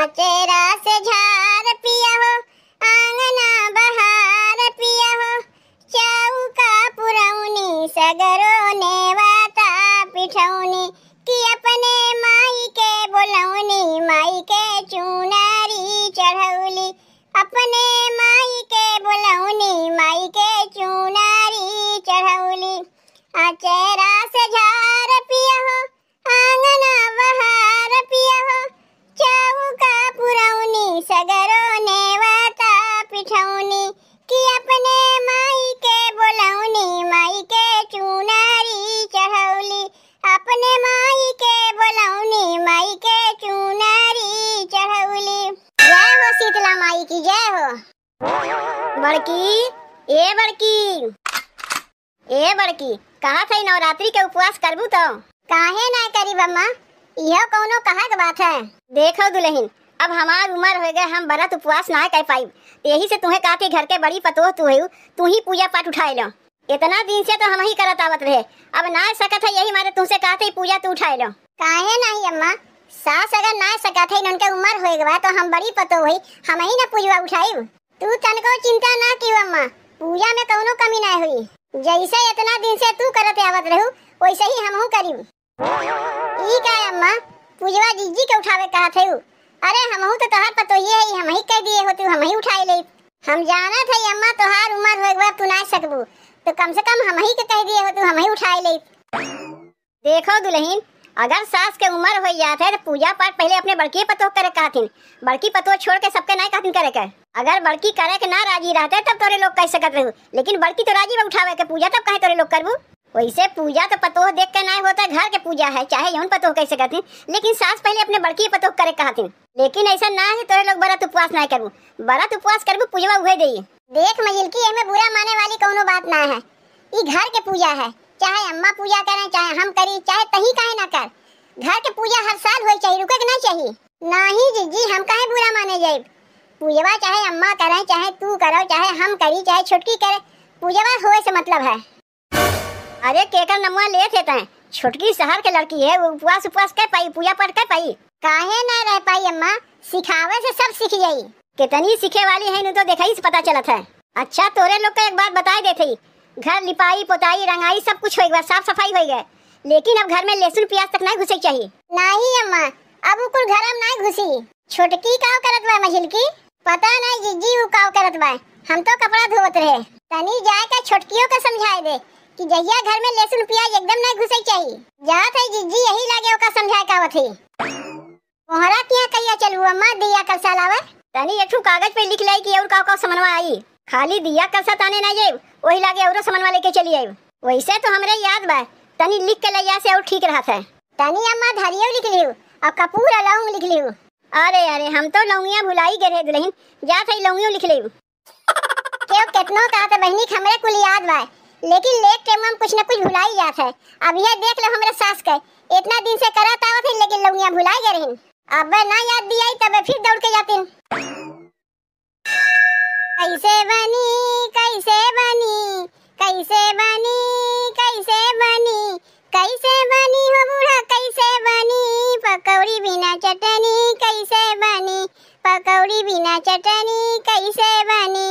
आचेरा से झार पिया हो आंगना बहार पिया हो चौका पुरौनी सगरों ने वाता पिठौनी कि अपने माई के बोलौनी माई के चुनरी चढ़ौली अपने माई के अपने माई के बोलौनी माई के चुनरी चढ़ौली जय हो शीतला माई की जय हो बड़की ए बड़की ए बड़की कहा था नवरात्रि के उपवास करबू तो काहे ना करी बम्मा यह कौनो कहा के बात है देखो दुल्हन अब हमार उम्र हो गए हम व्रत उपवास ना कर पाई यही से तुम्हें काफी घर के बड़ी पतोह तू है तू ही पूजा पाठ उठा लो इतना दिन से तो हम ही करत आवत रहे अब ना सकत है यही मारे तुमसे कहते पूजा तू उठाए लो काहे नहीं अम्मा सास अगर ना सकत है उनके उम्र हो गवा तो हम बड़ी पतो हुई हम ही ना पूजा उठाई तू तनको चिंता ना की अम्मा पूजा में कोनो कमी ना हुई जैसे इतना दिन से तू करत आवत रहू वैसे ही हमहू करी ई का अम्मा पूजवा जीजी के उठावे कहत है अरे हमहू तो तोहर पतो ये है हम ही कह दिए हो तू हम ही उठाई ले हम जाना थे अम्मा तोहर उम्र हो गवा तू ना सकबू तो कम से कम हम ही के कह दिए हो तू हम ही उठाए ले देखो दुल्हीन अगर सास के उम्र हो जात है तो पूजा पाठ पहले अपने बड़की पतो करे कहथिन बड़की पतो छोड़ के सबके नहीं कहथिन करे के अगर बड़की करे के ना राजी रहते तब तोरे लोग कह सकत रहू लेकिन बड़की तो राजी में उठावे के पूजा तब कहे तोरे लोग करबू वैसे पूजा तो पतोह देख के ना होता घर के पूजा है चाहे यौन पतोह कैसे करती लेकिन सास पहले अपने बड़की पतोह करे कहा थी लेकिन ऐसा ना है तोरे लोग बरत उपवास ना करू बरत उपवास करबू पूजवा उहे देई देख मयिल की एमे बुरा माने वाली कोनो बात ना है ये घर के पूजा है चाहे अम्मा पूजा करे चाहे हम करी चाहे कहीं कहे ना कर घर के पूजा हर साल होई चाहिए रुके के नहीं चाहिए ना ही जी जी हम कहे बुरा माने जाए पूजवा चाहे अम्मा करे चाहे तू करो चाहे हम करी चाहे छुटकी करे पूजवा होए से मतलब है अरे केकर नमुआ ले थे तैं छोटकी शहर के लड़की है उपवास उपवास कर पाई पूजा पाठ कर पाई काहे ना रह पाई अम्मा सिखावे से सब सीख जाई कितनी सीखे वाली है तो देखा ही पता चलत है अच्छा तोरे लोग का एक बात बता दे थी घर लिपाई पोताई रंगाई सब कुछ हो गया साफ सफाई हो गए लेकिन अब घर में लहसुन प्याज तक नहीं घुसे चाहिए नहीं अम्मा अब कुल घर में नहीं घुसी छोटकी काव करत बा मझिल की पता नहीं जीजी वो काव करत बा हम तो कपड़ा धोवत रहे तनी जाए का छोटकियों का समझाए दे कि जहिया घर में लहसुन प्याज एकदम नहीं घुसे चाहिए जात है जिज्जी यही लागे ओका समझाए का है ओहरा किया कहिया चलू अम्मा दिया कल साल आवे तनी एक कागज पे लिख लाई कि और का का समनवा आई खाली दिया कल सा ताने ना जाए वही लागे और समनवा लेके चली आई वैसे तो हमरे याद बा तनी लिख के लैया से और ठीक रहा था तनी अम्मा धरियो लिख लियो अब कपूर अलाउंग लिख लियो अरे अरे हम तो लौंगिया भुलाई गए रहे दुल्हन जा थई लौंगियो लिख लियो क्यों कितनो कहा था बहनी हमरे कुल याद बा लेकिन लेट टाइम में कुछ ना कुछ भुला ही जात है अब ये देख लो हमरा सास के इतना दिन से करत आवत है लेकिन लौनिया भुला गए रहिन अब ना याद दियाई तब फिर दौड़ के जातिन कैसे बनी कैसे बनी कैसे बनी कैसे बनी कैसे बनी हो बूढ़ा कैसे बनी पकौड़ी बिना चटनी कैसे बनी पकौड़ी बिना चटनी कैसे बनी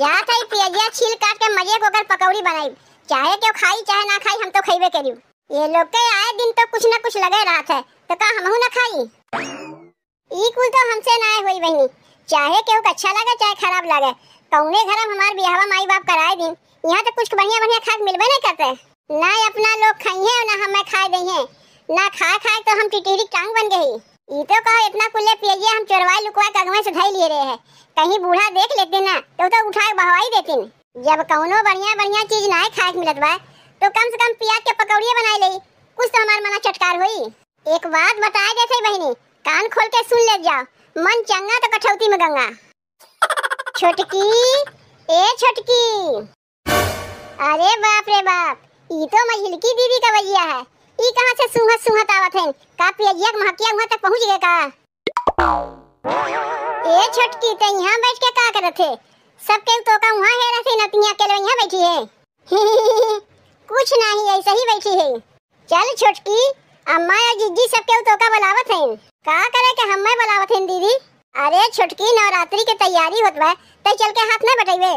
यहाँ था पियजिया छील काट के मजे को कर पकौड़ी बनाई चाहे क्यों तो खाई चाहे ना खाई हम तो खइबे करी ये लोग के आए दिन तो कुछ ना कुछ लगे रहा है तो कहा हम ना खाई ई कुल तो हमसे ना आए हुई बहनी चाहे क्यों के अच्छा लगे चाहे खराब लगे कौने घर हम हमार बिहावा माई बाप कराए दिन यहाँ तो कुछ बढ़िया बढ़िया खाक मिलबे नहीं करते ना अपना लोग खाई है ना हमें खाए दी है ना खा खाए तो हम टिटहरी टांग बन गई ये तो कहो इतना कुल्ले पियइए हम चोरवाई लुकवा कगवा सुधाई लिए रहे हैं कहीं बूढ़ा देख लेते ना तो तो उठा बहवाई देते जब कौनो बढ़िया बढ़िया चीज ना खाए मिलत बा तो कम से कम पिया के पकौड़िए बनाई ली कुछ तो हमार मना चटकार हुई एक बात बताए देते बहनी कान खोल के सुन ले जाओ मन चंगा तो कठौती में गंगा छोटकी ए छोटकी अरे बाप रे बाप ये तो मझिलकी दीदी का भैया है ई कहां से सुहा सुहा आवत हैं का पियैया महकिया वहां तक पहुंच गए का ए छटकी ते यहां बैठ के का करत है सब के तो का वहां है रहथे न तिया अकेले यहां बैठी है कुछ नहीं ऐसे ही बैठी है चल छटकी अम्मा या जीजी सब के तो का बुलावत हैं का करे के हम मैं बुलावत हैं दीदी अरे छटकी नवरात्रि की तैयारी होत बा तै चल के हाथ ना बटाइबे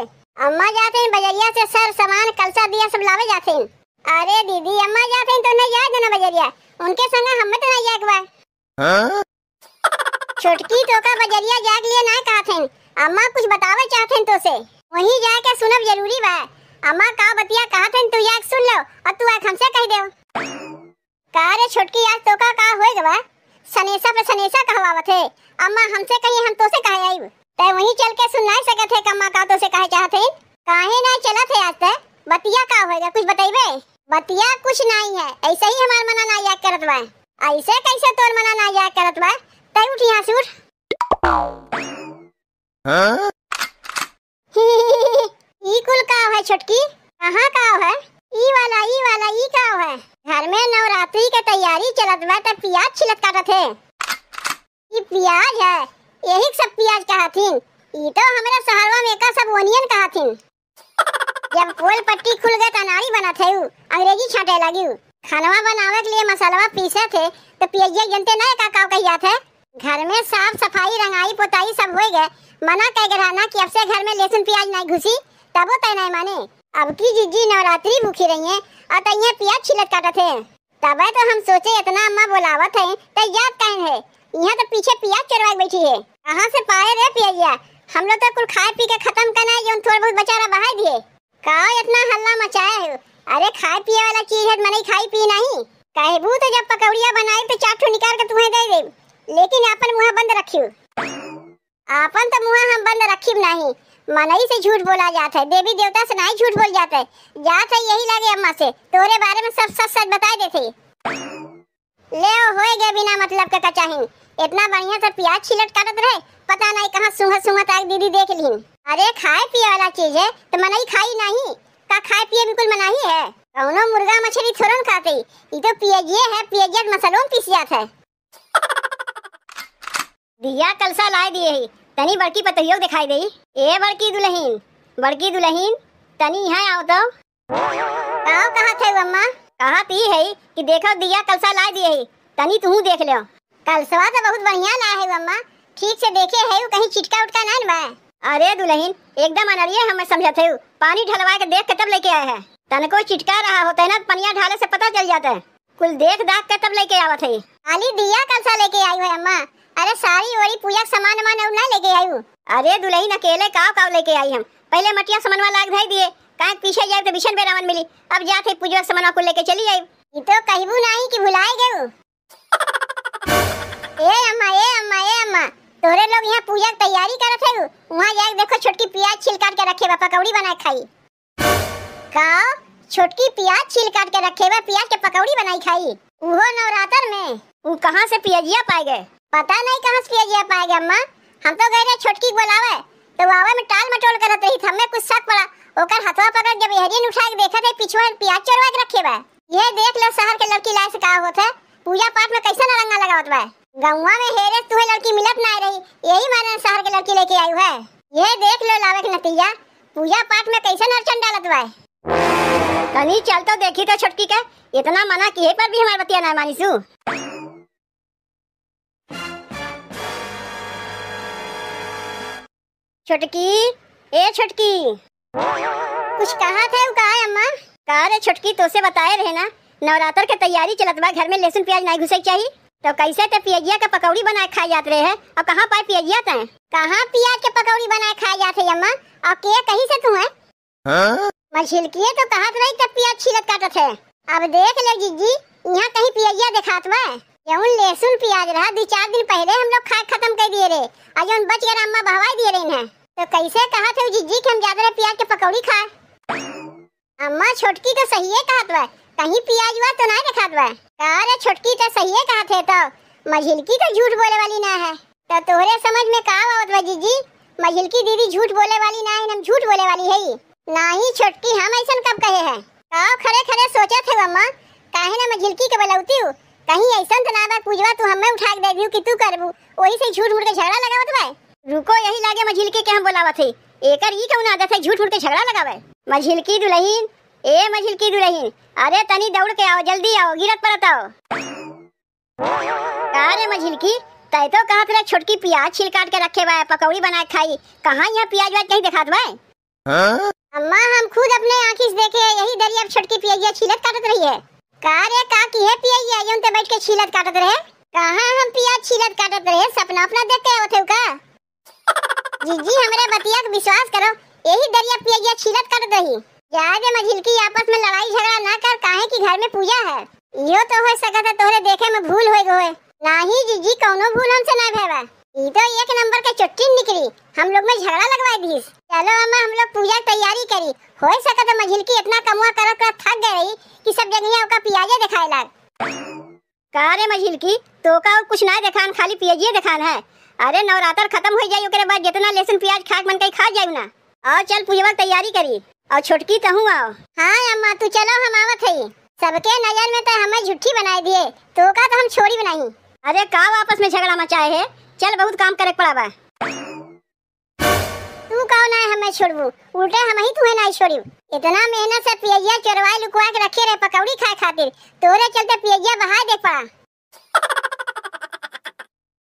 अम्मा जाते हैं बजरिया से सर सामान कलसा दिया सब लावे जाते हैं अरे दीदी अम्मा जा कहीं तो नहीं याद ना बजरिया उनके संग हम तो नहीं याद बा हां छोटकी तो का बजरिया जाग लिए ना कहा थे अम्मा कुछ बतावे चाहते तो से वही के सुनब जरूरी बा अम्मा का बतिया कहा थे तू याद सुन लो और तू आज हमसे कह दे का रे छोटकी आज तो का का होए गवा सनेसा पे सनेसा कहवावत थे अम्मा हमसे कहीं हम तो से कहे आई तै वही चल के सुन ना सके थे कम्मा का तो से कहे चाहते काहे ना चला थे आज तक बतिया का होएगा कुछ बताइए बतिया कुछ नहीं है ऐसे ही हमार मना ना याद करत बा ऐसे कैसे तोर मना ना याद करत बा तई उठ यहां से उठ हां ई कुल का है छटकी कहां का है ई वाला ई वाला ई का है घर में नवरात्रि की तैयारी चलत बा त प्याज छिलत का है ई प्याज है यही सब प्याज कहाथिन ई तो हमारे शहरवा में का सब ओनियन कहाथिन जब पोल पट्टी खुल गए तो तनारी बना थे अंग्रेजी छाटे लगी खानवा बनावे के लिए मसालवा पीसे थे तो पियइया जनते ना का काव कहिया थे घर में साफ सफाई रंगाई पोताई सब हो गए मना कह गया ना कि अब से घर में लहसुन प्याज नहीं घुसी तबो तय नहीं माने अब की जीजी नवरात्रि भूखी रही है और तैया प्याज छिलक काटा थे तबे तो हम सोचे इतना अम्मा बुलावत है तो याद कहन है यहाँ तो पीछे प्याज चुरवा बैठी है कहाँ से पाए रे पियइया हम लोग तो कुल खाए पी के खत्म करना है जो थोड़ा बहुत बचा रहा बहा दिए का इतना हल्ला मचाया है अरे खाए पिए वाला चीज है मने खाई पी नहीं कहबू तो जब पकौड़िया बनाए तो चाटू निकाल के तुम्हें दे दे लेकिन अपन मुंह बंद रखियो अपन तो मुंह हम बंद रखी नहीं मनई से झूठ बोला जाता है देवी देवता से नहीं झूठ बोल जाता है जात है यही लगे अम्मा से तोरे बारे में सब सच सच बता देते ले होए गए बिना मतलब के कचाही इतना बढ़िया से प्याज छिलट काटत रहे पता नहीं कहां सुंघत सुंघत तक दीदी देख लीन अरे खाए पिए वाला चीज है तो मनाई खाई नहीं का खाए पिए बिल्कुल मनाही है कौनो मुर्गा मछली थोड़ा खाते ही तो पियजिए है पियजिए मसलों पीस जात है दिया कलसा लाए दिए ही तनी बड़की पतहियो दिखाई देई ए बड़की दुल्हन बड़की दुल्हन तनी यहाँ आओ तो कहा कहा थे अम्मा कहा ती है कि देखो दिया कलसा लाए दिए ही तनी तू देख लो कलसवा तो बहुत बढ़िया ला है अम्मा ठीक से देखे है कहीं चिटका उटका ना, ना अरे दुल्हन एकदम अनरिये हमें समझा थे पानी ढलवा के देख के तब लेके आए हैं तनको चिटका रहा होता है ना पनिया ढाले से पता चल जाता है कुल देख दाख के तब लेके आवा थे अली दिया कल सा लेके आई हुई अम्मा अरे सारी ओरी पूजा सामान वामान और ना लेके आई हूँ अरे दुल्हन अकेले काव काव लेके आई हम पहले मटिया सामान वाला लाग धई दिए काहे पीछे जाए तो भीषण बेरावन मिली अब जाते पूजा समनवा को लेके चली आई ये तो कहबू नहीं कि भुलाए गए ए अम्मा ए अम्मा ए अम्मा तोरे लोग यहाँ पूजा की तैयारी कर रखे वहाँ जाए देखो छोटकी प्याज काट के रखे बा पकौड़ी बना खाई का छोटकी प्याज काट के रखे बा प्याज के पकौड़ी बनाई खाई वो नवरात्र में वो कहाँ से पियजिया पाए गए पता नहीं कहाँ से पियजिया पाए गए अम्मा हम तो गए रहे छोटकी बोलावे तो आवे में टाल मटोल करत रही हमें कुछ शक पड़ा ओकर हथवा पकड़ जब एहरियन उठा के देखा थे पिछवा प्याज चोरवा के रखे बा ये देख लो शहर के लड़की लाए से का होत है पूजा पाठ में कैसा नरंगा लगावत बा गाँव में हेरे तुहे लड़की मिलत ना रही यही मारे शहर के लड़की लेके आयु है ये देख लो लावे के नतीजा पूजा पाठ में कैसे नरचन डालत बा कहीं चल तो देखी तो छोटकी का इतना मना किए पर भी हमारे बतिया ना मानी सु छोटकी ए छुटकी कुछ कहा थे वो कहा अम्मा कहा रे छुटकी तो से बताए रहे ना नवरात्र के तैयारी चलत बा घर में लहसुन प्याज नहीं घुसे चाहिए तो कैसे ते पियाजिया के पकौड़ी बनाए खाई जाते रहे और कहाँ पाए पियाजिया ते कहाँ पियाज के पकौड़ी बनाए खाई जाते अम्मा और के कहीं से तू है हाँ? मछिलकिए तो कहा तो नहीं तब छिलक छिलत थे अब देख ले जीजी यहाँ कहीं पियाजिया दिखात बा जौन लहसुन प्याज रहा दो चार दिन पहले हम लोग खा खत्म कर दिए रे और जौन बच गया अम्मा बहवा दिए रे इन्हें तो कैसे कहा थे जीजी की हम ज्यादा प्याज के पकौड़ी खाए अम्मा छोटकी तो सही है कहा तो कहीं प्याज हुआ तो नहीं दिखात बा अरे छोटकी तो सही है कहा थे तो मझिलकी तो झूठ बोले वाली ना है तो तोरे समझ में का आवत बा जीजी मझिलकी दीदी झूठ बोले वाली ना है हम झूठ बोले वाली है ना ही छोटकी हम ऐसा कब कहे है तो खरे खरे सोचा थे मम्मा काहे ना मझिलकी के बलौती हूँ कहीं ऐसा तो ना बात पूजवा तू तो हमें उठा के दे कि तू करबू वही से झूठ मुड़ के झगड़ा लगा लगावत भाई रुको यही लागे मझिलकी के हम बोलावत है एकर ई आदत है झूठ मुड़ के झगड़ा लगावे मझिलकी दुलहीन ए मझिलकी दुलहीन अरे तनी दौड़ के आओ जल्दी आओ गिरत पड़त आओ अरे रे मझिलकी तय तो कहा तेरा छोटकी प्याज छिल काट के रखे बा पकौड़ी बना खाई कहाँ यहाँ प्याज व्याज कहीं दिखा बा अम्मा हम खुद अपने आँखी देखे है यही दरिया छोटकी पियैया छिलत काटत रही है का रे का की है पियैया यूं ते बैठ के छिलत काटत रहे कहाँ हम प्याज छिलत काटत रहे सपना अपना देखते है ओथे का जी हमारे बतिया विश्वास करो यही दरिया पियैया छिलत काटत रही जाए मझिल की आपस में लड़ाई झगड़ा ना कर काहे की घर में पूजा है यो तो हो सका था तोरे देखे में भूल होई गोए नाही जीजी कोनो भूल हमसे ना भेवा ई तो एक नंबर के चुट्टी निकली हम लोग में झगड़ा लगवा दीस चलो अम्मा हम लोग पूजा तैयारी करी हो सका था मझिल की इतना कमवा कर कर थक गए रही कि सब जगहिया का पियाजे दिखाए लाग का रे मझिल की तो का कुछ ना दिखान खाली पियाजे दिखान है अरे नवरात्र खत्म हो जाई ओकरे बाद जितना लहसुन प्याज खाक मन कई खा जाई ना और चल पूजा तैयारी करी और छोटकी तो हूँ हाँ अम्मा तू चलो हम आवत है सबके नजर में तो हमें झूठी बनाई दिए तो का तो हम छोरी बनाई अरे का आपस में झगड़ा मचाए है चल बहुत काम करे पड़ा बा तू का ना हमें छोड़बू उल्टे हम ही तू है छोड़ी इतना मेहनत से पियैया चोरवाई लुकवा के रखे रहे पकौड़ी खाए खातिर तोरे चलते पियैया बहा दे पड़ा